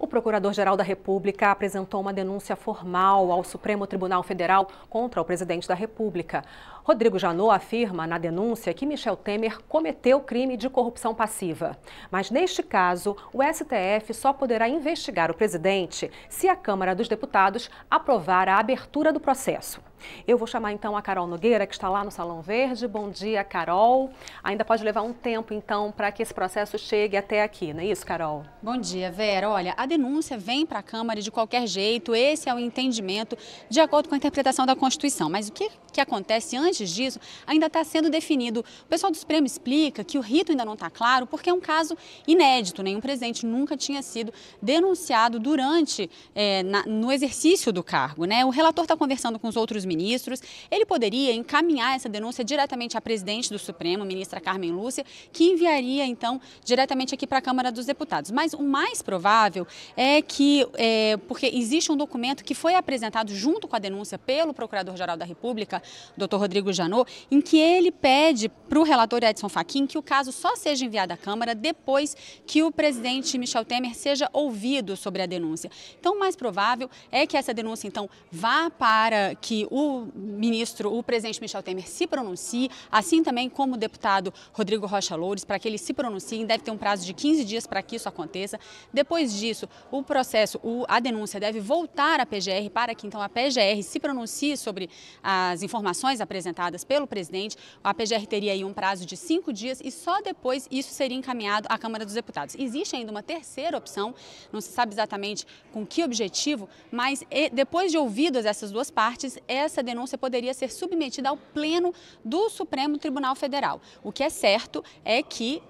O Procurador-Geral da República apresentou uma denúncia formal ao Supremo Tribunal Federal contra o presidente da República. Rodrigo Janot afirma na denúncia que Michel Temer cometeu crime de corrupção passiva. Mas neste caso, o STF só poderá investigar o presidente se a Câmara dos Deputados aprovar a abertura do processo. Eu vou chamar então a Carol Nogueira, que está lá no Salão Verde. Bom dia, Carol. Ainda pode levar um tempo, então, para que esse processo chegue até aqui, não é isso, Carol? Bom dia, Vera. Olha, a denúncia vem para a Câmara de qualquer jeito, esse é o entendimento, de acordo com a interpretação da Constituição. Mas o que, que acontece antes disso ainda está sendo definido. O pessoal do Supremo explica que o rito ainda não está claro, porque é um caso inédito, nenhum presidente nunca tinha sido denunciado durante, eh, na, no exercício do cargo. Né? O relator está conversando com os outros ministros, ele poderia encaminhar essa denúncia diretamente à presidente do Supremo, ministra Carmen Lúcia, que enviaria então diretamente aqui para a Câmara dos Deputados. Mas o mais provável é que, é, porque existe um documento que foi apresentado junto com a denúncia pelo Procurador-Geral da República, doutor Rodrigo Janot, em que ele pede para o relator Edson Fachin que o caso só seja enviado à Câmara depois que o presidente Michel Temer seja ouvido sobre a denúncia. Então, o mais provável é que essa denúncia, então, vá para que o o ministro, o presidente Michel Temer se pronuncie, assim também como o deputado Rodrigo Rocha Loures, para que ele se pronuncie, deve ter um prazo de 15 dias para que isso aconteça. Depois disso, o processo, a denúncia deve voltar à PGR para que então a PGR se pronuncie sobre as informações apresentadas pelo presidente. A PGR teria aí um prazo de cinco dias e só depois isso seria encaminhado à Câmara dos Deputados. Existe ainda uma terceira opção, não se sabe exatamente com que objetivo, mas depois de ouvidas essas duas partes, é essa denúncia poderia ser submetida ao pleno do Supremo Tribunal Federal. O que é certo é que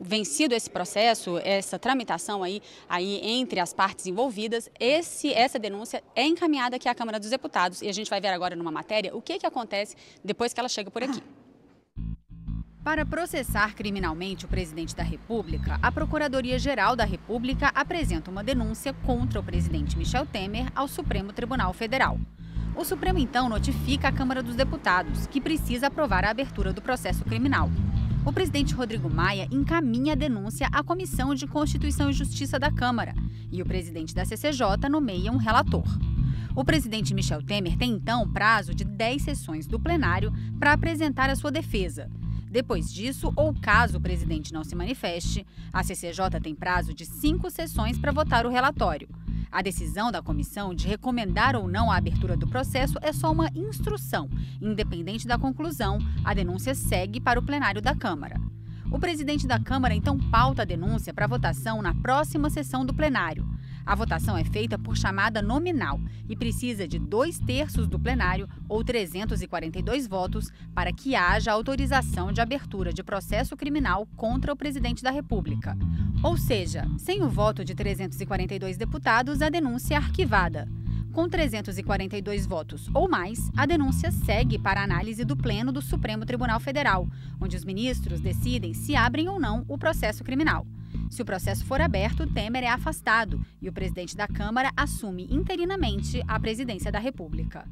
vencido esse processo, essa tramitação aí, aí entre as partes envolvidas, esse, essa denúncia é encaminhada aqui à Câmara dos Deputados e a gente vai ver agora numa matéria o que, que acontece depois que ela chega por aqui. Para processar criminalmente o presidente da República, a Procuradoria-Geral da República apresenta uma denúncia contra o presidente Michel Temer ao Supremo Tribunal Federal. O Supremo, então, notifica a Câmara dos Deputados, que precisa aprovar a abertura do processo criminal. O presidente Rodrigo Maia encaminha a denúncia à Comissão de Constituição e Justiça da Câmara e o presidente da CCJ nomeia um relator. O presidente Michel Temer tem então prazo de 10 sessões do plenário para apresentar a sua defesa. Depois disso, ou caso o presidente não se manifeste, a CCJ tem prazo de cinco sessões para votar o relatório. A decisão da comissão de recomendar ou não a abertura do processo é só uma instrução. Independente da conclusão, a denúncia segue para o plenário da Câmara. O presidente da Câmara então pauta a denúncia para votação na próxima sessão do plenário. A votação é feita por chamada nominal e precisa de dois terços do plenário, ou 342 votos, para que haja autorização de abertura de processo criminal contra o presidente da República. Ou seja, sem o voto de 342 deputados, a denúncia é arquivada. Com 342 votos ou mais, a denúncia segue para análise do Pleno do Supremo Tribunal Federal, onde os ministros decidem se abrem ou não o processo criminal. Se o processo for aberto, Temer é afastado e o presidente da Câmara assume interinamente a presidência da República.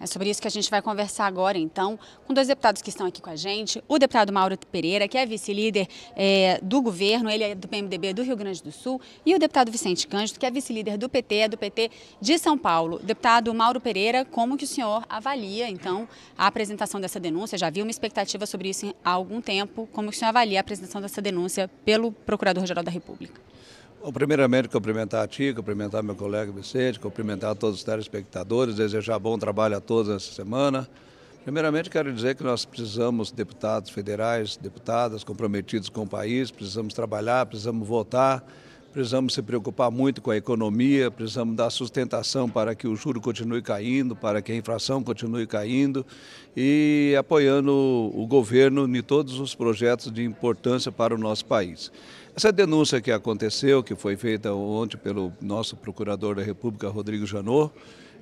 É sobre isso que a gente vai conversar agora, então, com dois deputados que estão aqui com a gente. O deputado Mauro Pereira, que é vice-líder é, do governo, ele é do PMDB do Rio Grande do Sul, e o deputado Vicente Cândido, que é vice-líder do PT, é do PT de São Paulo. Deputado Mauro Pereira, como que o senhor avalia, então, a apresentação dessa denúncia? Já havia uma expectativa sobre isso há algum tempo. Como que o senhor avalia a apresentação dessa denúncia pelo Procurador-Geral da República? primeiramente, cumprimentar a ti, cumprimentar meu colega Vicente, cumprimentar todos os telespectadores, desejar bom trabalho a todos essa semana. Primeiramente, quero dizer que nós precisamos, deputados federais, deputadas comprometidos com o país, precisamos trabalhar, precisamos votar, precisamos se preocupar muito com a economia, precisamos dar sustentação para que o juro continue caindo, para que a inflação continue caindo e apoiando o governo em todos os projetos de importância para o nosso país. Essa denúncia que aconteceu, que foi feita ontem pelo nosso procurador da República, Rodrigo Janot,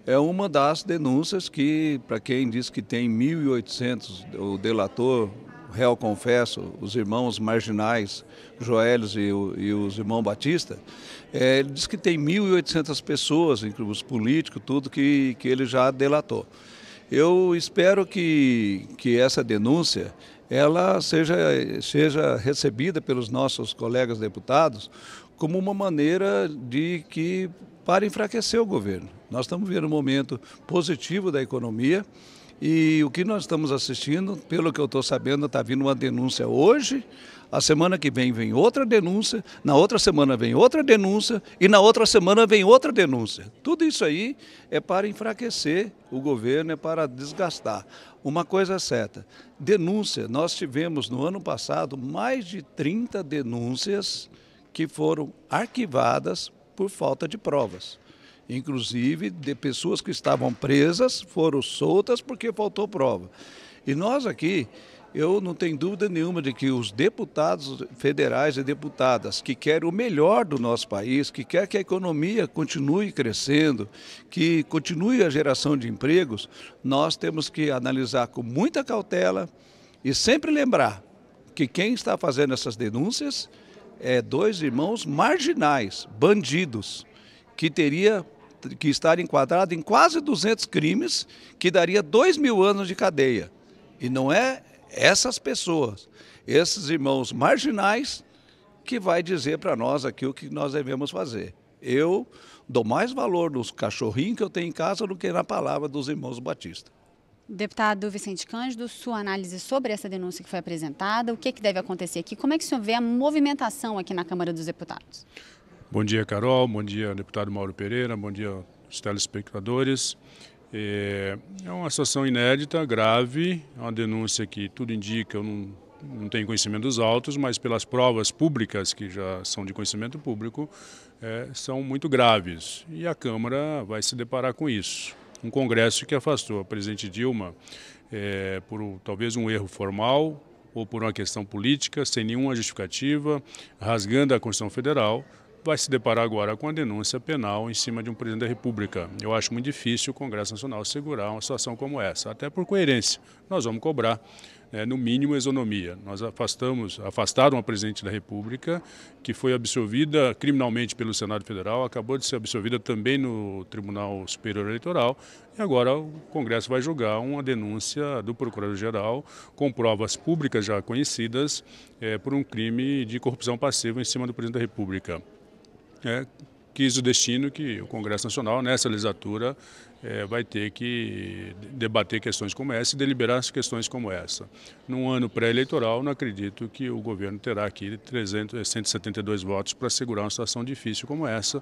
é uma das denúncias que, para quem diz que tem 1.800, o delator, o réu confesso, os irmãos marginais, Joelhos e, e os irmãos Batista, é, ele diz que tem 1.800 pessoas, inclusive os políticos, tudo que, que ele já delatou. Eu espero que, que essa denúncia ela seja, seja recebida pelos nossos colegas deputados como uma maneira de que para enfraquecer o governo. Nós estamos vendo um momento positivo da economia, e o que nós estamos assistindo, pelo que eu estou sabendo, está vindo uma denúncia hoje, a semana que vem vem outra denúncia, na outra semana vem outra denúncia e na outra semana vem outra denúncia. Tudo isso aí é para enfraquecer o governo, é para desgastar. Uma coisa é certa: denúncia. Nós tivemos no ano passado mais de 30 denúncias que foram arquivadas por falta de provas. Inclusive, de pessoas que estavam presas foram soltas porque faltou prova. E nós aqui, eu não tenho dúvida nenhuma de que os deputados federais e deputadas que querem o melhor do nosso país, que querem que a economia continue crescendo, que continue a geração de empregos, nós temos que analisar com muita cautela e sempre lembrar que quem está fazendo essas denúncias é dois irmãos marginais, bandidos, que teria que estar enquadrado em quase 200 crimes, que daria 2 mil anos de cadeia. E não é essas pessoas, esses irmãos marginais, que vai dizer para nós aqui o que nós devemos fazer. Eu dou mais valor nos cachorrinhos que eu tenho em casa do que na palavra dos irmãos Batista. Deputado Vicente Cândido, sua análise sobre essa denúncia que foi apresentada, o que, que deve acontecer aqui? Como é que o senhor vê a movimentação aqui na Câmara dos Deputados? Bom dia, Carol. Bom dia, deputado Mauro Pereira. Bom dia aos telespectadores. É, é uma situação inédita, grave, é uma denúncia que tudo indica, eu não, não tenho conhecimento dos autos, mas pelas provas públicas, que já são de conhecimento público, é, são muito graves. E a Câmara vai se deparar com isso. Um Congresso que afastou a presidente Dilma é, por talvez um erro formal ou por uma questão política, sem nenhuma justificativa, rasgando a Constituição Federal, vai se deparar agora com a denúncia penal em cima de um presidente da República. Eu acho muito difícil o Congresso Nacional segurar uma situação como essa, até por coerência. Nós vamos cobrar, né, no mínimo, isonomia. Nós afastamos, afastaram a presidente da República, que foi absolvida criminalmente pelo Senado Federal, acabou de ser absolvida também no Tribunal Superior Eleitoral, e agora o Congresso vai julgar uma denúncia do Procurador-Geral com provas públicas já conhecidas é, por um crime de corrupção passiva em cima do presidente da República né, quis o destino que o Congresso Nacional, nessa legislatura, é, vai ter que debater questões como essa e deliberar questões como essa. Num ano pré-eleitoral, não acredito que o governo terá aqui 300, 172 votos para segurar uma situação difícil como essa,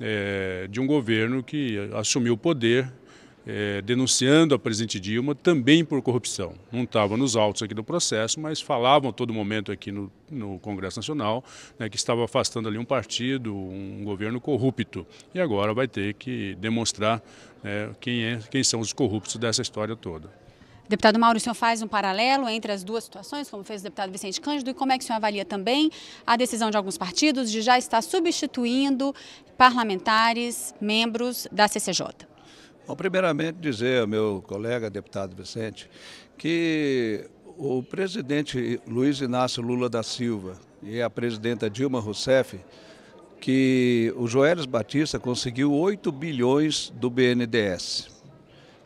é, de um governo que assumiu o poder é, denunciando a presidente Dilma também por corrupção. Não estava nos autos aqui do processo, mas falavam a todo momento aqui no, no Congresso Nacional né, que estava afastando ali um partido, um governo corrupto. E agora vai ter que demonstrar né, quem, é, quem são os corruptos dessa história toda. Deputado Mauro, o senhor faz um paralelo entre as duas situações, como fez o deputado Vicente Cândido, e como é que o senhor avalia também a decisão de alguns partidos de já estar substituindo parlamentares, membros da CCJ? Bom, primeiramente dizer ao meu colega deputado Vicente que o presidente Luiz Inácio Lula da Silva e a presidenta Dilma Rousseff que o Joelis Batista conseguiu 8 bilhões do BNDES.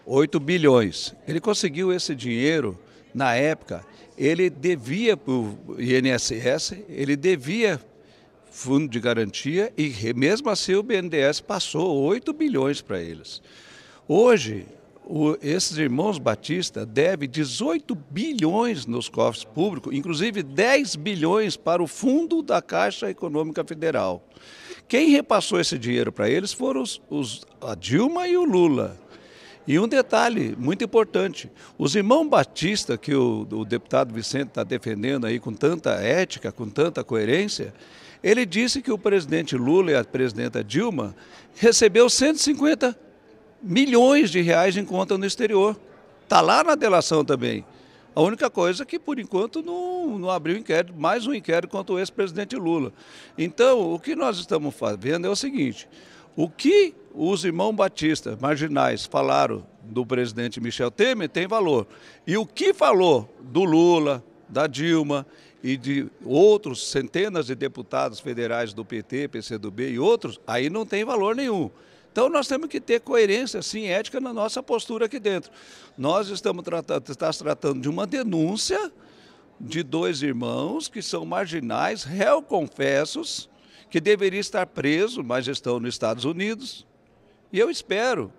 8 bilhões. Ele conseguiu esse dinheiro na época, ele devia para o INSS, ele devia fundo de garantia e mesmo assim o BNDES passou 8 bilhões para eles. Hoje, o, esses irmãos Batista devem 18 bilhões nos cofres públicos, inclusive 10 bilhões para o fundo da Caixa Econômica Federal. Quem repassou esse dinheiro para eles foram os, os, a Dilma e o Lula. E um detalhe muito importante: os irmãos Batista, que o, o deputado Vicente está defendendo aí com tanta ética, com tanta coerência, ele disse que o presidente Lula e a presidenta Dilma recebeu 150 milhões de reais em conta no exterior. Está lá na delação também. A única coisa é que, por enquanto, não, não abriu inquérito, mais um inquérito contra o ex-presidente Lula. Então, o que nós estamos fazendo é o seguinte: o que os irmãos Batista, marginais, falaram do presidente Michel Temer tem valor. E o que falou do Lula, da Dilma e de outros centenas de deputados federais do PT, PCdoB e outros, aí não tem valor nenhum. Então nós temos que ter coerência, sim, ética na nossa postura aqui dentro. Nós estamos tratando, está tratando de uma denúncia de dois irmãos que são marginais, réu confessos, que deveria estar preso, mas estão nos Estados Unidos. E eu espero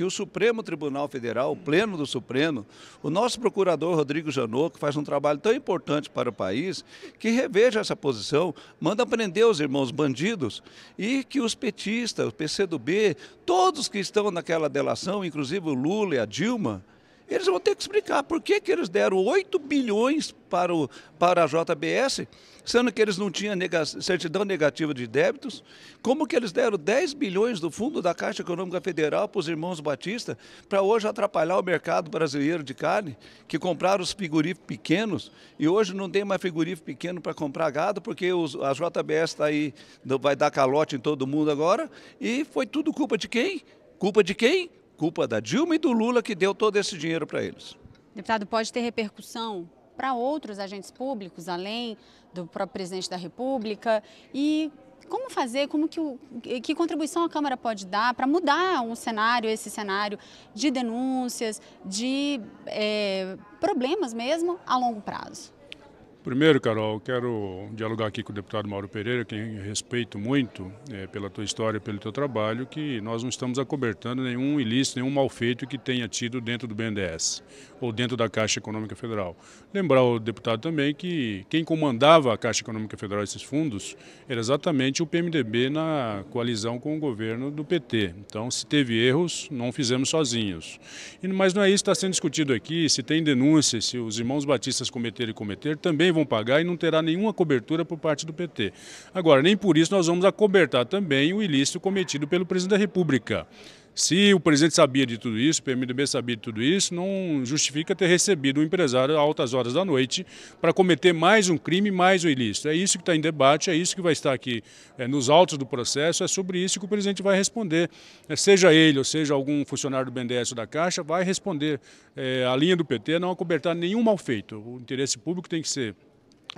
que o Supremo Tribunal Federal, o Pleno do Supremo, o nosso procurador Rodrigo Janot, que faz um trabalho tão importante para o país, que reveja essa posição, manda prender os irmãos bandidos e que os petistas, o PCdoB, todos que estão naquela delação, inclusive o Lula e a Dilma, eles vão ter que explicar por que, que eles deram 8 bilhões para, o, para a JBS, sendo que eles não tinham nega, certidão negativa de débitos. Como que eles deram 10 bilhões do fundo da Caixa Econômica Federal para os irmãos Batista, para hoje atrapalhar o mercado brasileiro de carne, que compraram os figurinos pequenos e hoje não tem mais frigorífico pequeno para comprar gado, porque os, a JBS tá aí, vai dar calote em todo mundo agora. E foi tudo culpa de quem? Culpa de quem? culpa da Dilma e do Lula que deu todo esse dinheiro para eles. Deputado, pode ter repercussão para outros agentes públicos, além do próprio presidente da República? E como fazer, como que, o, que contribuição a Câmara pode dar para mudar um cenário, esse cenário de denúncias, de é, problemas mesmo a longo prazo? Primeiro, Carol, quero dialogar aqui com o deputado Mauro Pereira, quem respeito muito é, pela tua história, pelo teu trabalho, que nós não estamos acobertando nenhum ilícito, nenhum mal feito que tenha tido dentro do BNDES ou dentro da Caixa Econômica Federal. Lembrar o deputado também que quem comandava a Caixa Econômica Federal esses fundos era exatamente o PMDB na coalizão com o governo do PT. Então, se teve erros, não fizemos sozinhos. mas não é isso que está sendo discutido aqui, se tem denúncias, se os irmãos batistas cometerem e cometeram, também vão pagar e não terá nenhuma cobertura por parte do PT. Agora, nem por isso nós vamos acobertar também o ilícito cometido pelo presidente da República. Se o presidente sabia de tudo isso, o PMDB sabia de tudo isso, não justifica ter recebido um empresário a altas horas da noite para cometer mais um crime, mais um ilícito. É isso que está em debate, é isso que vai estar aqui é, nos autos do processo, é sobre isso que o presidente vai responder. É, seja ele ou seja algum funcionário do BNDES ou da Caixa, vai responder. É, a linha do PT não acobertar nenhum mal feito. O interesse público tem que ser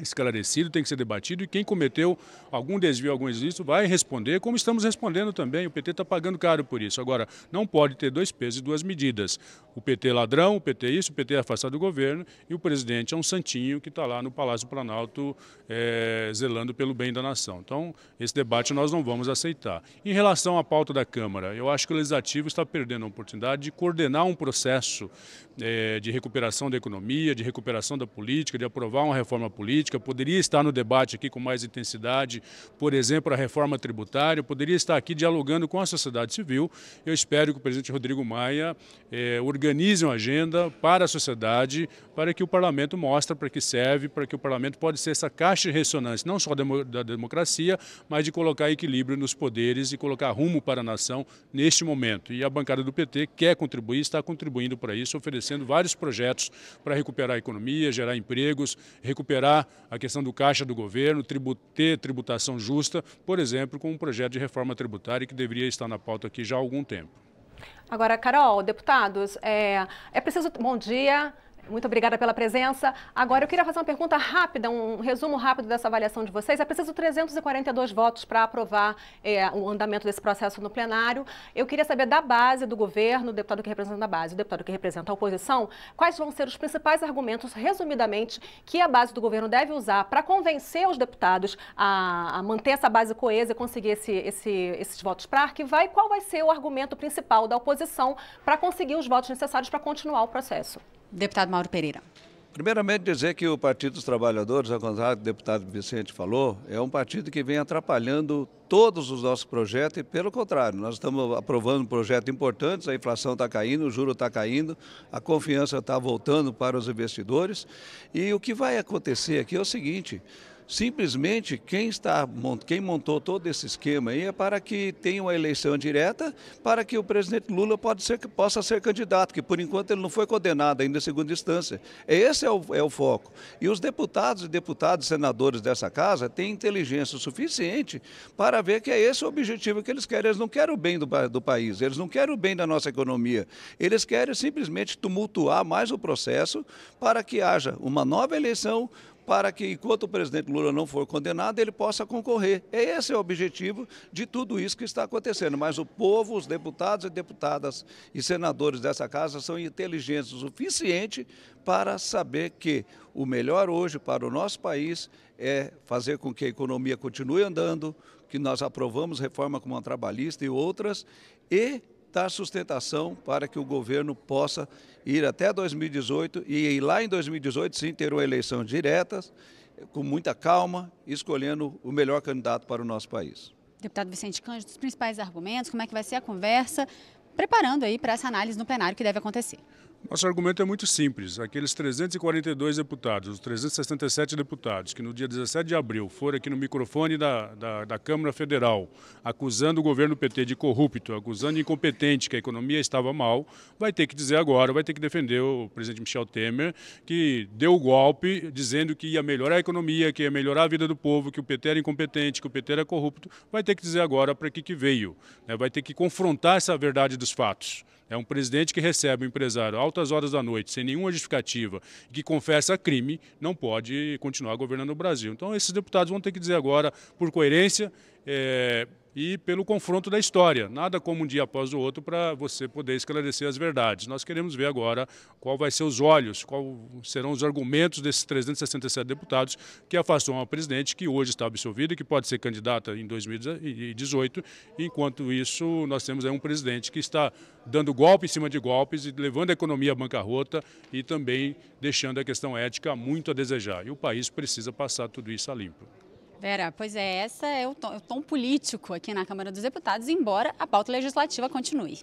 esclarecido, tem que ser debatido e quem cometeu algum desvio, algum exílio, vai responder, como estamos respondendo também. O PT está pagando caro por isso. Agora, não pode ter dois pesos e duas medidas. O PT ladrão, o PT isso, o PT é afastado do governo e o presidente é um santinho que está lá no Palácio Planalto é, zelando pelo bem da nação. Então, esse debate nós não vamos aceitar. Em relação à pauta da Câmara, eu acho que o Legislativo está perdendo a oportunidade de coordenar um processo é, de recuperação da economia, de recuperação da política, de aprovar uma reforma política, política, poderia estar no debate aqui com mais intensidade, por exemplo, a reforma tributária, poderia estar aqui dialogando com a sociedade civil. Eu espero que o presidente Rodrigo Maia eh, organize uma agenda para a sociedade, para que o parlamento mostre para que serve, para que o parlamento pode ser essa caixa de ressonância, não só da democracia, mas de colocar equilíbrio nos poderes e colocar rumo para a nação neste momento. E a bancada do PT quer contribuir, está contribuindo para isso, oferecendo vários projetos para recuperar a economia, gerar empregos, recuperar a questão do caixa do governo, ter tributação justa, por exemplo, com um projeto de reforma tributária que deveria estar na pauta aqui já há algum tempo. Agora, Carol, deputados, é, é preciso. Bom dia. Muito obrigada pela presença. Agora, eu queria fazer uma pergunta rápida, um resumo rápido dessa avaliação de vocês. É preciso 342 votos para aprovar é, o andamento desse processo no plenário. Eu queria saber da base do governo, o deputado que representa a base, o deputado que representa a oposição, quais vão ser os principais argumentos, resumidamente, que a base do governo deve usar para convencer os deputados a, a, manter essa base coesa e conseguir esse, esse, esses votos para arquivar e qual vai ser o argumento principal da oposição para conseguir os votos necessários para continuar o processo. Deputado Mauro Pereira. Primeiramente, dizer que o Partido dos Trabalhadores, ao contrário do que o deputado Vicente falou, é um partido que vem atrapalhando todos os nossos projetos e, pelo contrário, nós estamos aprovando projetos importantes, a inflação está caindo, o juro está caindo, a confiança está voltando para os investidores. E o que vai acontecer aqui é o seguinte: Simplesmente quem, está, quem montou todo esse esquema aí é para que tenha uma eleição direta, para que o presidente Lula pode ser, possa ser candidato, que por enquanto ele não foi condenado ainda em segunda instância. Esse é o, é o foco. E os deputados e deputados, senadores dessa casa têm inteligência suficiente para ver que é esse o objetivo que eles querem. Eles não querem o bem do, do país, eles não querem o bem da nossa economia. Eles querem simplesmente tumultuar mais o processo para que haja uma nova eleição para que, enquanto o presidente Lula não for condenado, ele possa concorrer. E esse é o objetivo de tudo isso que está acontecendo. Mas o povo, os deputados e deputadas e senadores dessa casa são inteligentes o suficiente para saber que o melhor hoje para o nosso país é fazer com que a economia continue andando, que nós aprovamos reforma como a trabalhista e outras, e dar sustentação para que o governo possa ir até 2018 e lá em 2018 sim ter uma eleição direta, com muita calma, escolhendo o melhor candidato para o nosso país. Deputado Vicente Cândido, os principais argumentos, como é que vai ser a conversa, preparando aí para essa análise no plenário que deve acontecer. Nosso argumento é muito simples. Aqueles 342 deputados, os 367 deputados que no dia 17 de abril foram aqui no microfone da, da, da, Câmara Federal acusando o governo PT de corrupto, acusando de incompetente, que a economia estava mal, vai ter que dizer agora, vai ter que defender o presidente Michel Temer, que deu o golpe dizendo que ia melhorar a economia, que ia melhorar a vida do povo, que o PT era incompetente, que o PT era corrupto, vai ter que dizer agora para que, que veio. Né? Vai ter que confrontar essa verdade dos fatos. É um presidente que recebe o um empresário altas horas da noite, sem nenhuma justificativa, que confessa crime, não pode continuar governando o Brasil. Então esses deputados vão ter que dizer agora, por coerência é, e pelo confronto da história. Nada como um dia após o outro para você poder esclarecer as verdades. Nós queremos ver agora qual vai ser os olhos, quais serão os argumentos desses 367 deputados que afastam uma presidente, que hoje está absolvida e que pode ser candidata em 2018. Enquanto isso, nós temos aí um presidente que está dando golpe em cima de golpes, levando a economia à bancarrota e também deixando a questão ética muito a desejar. E o país precisa passar tudo isso a limpo. Vera, pois é, essa é o tom, é o tom político aqui na Câmara dos Deputados, embora a pauta legislativa continue.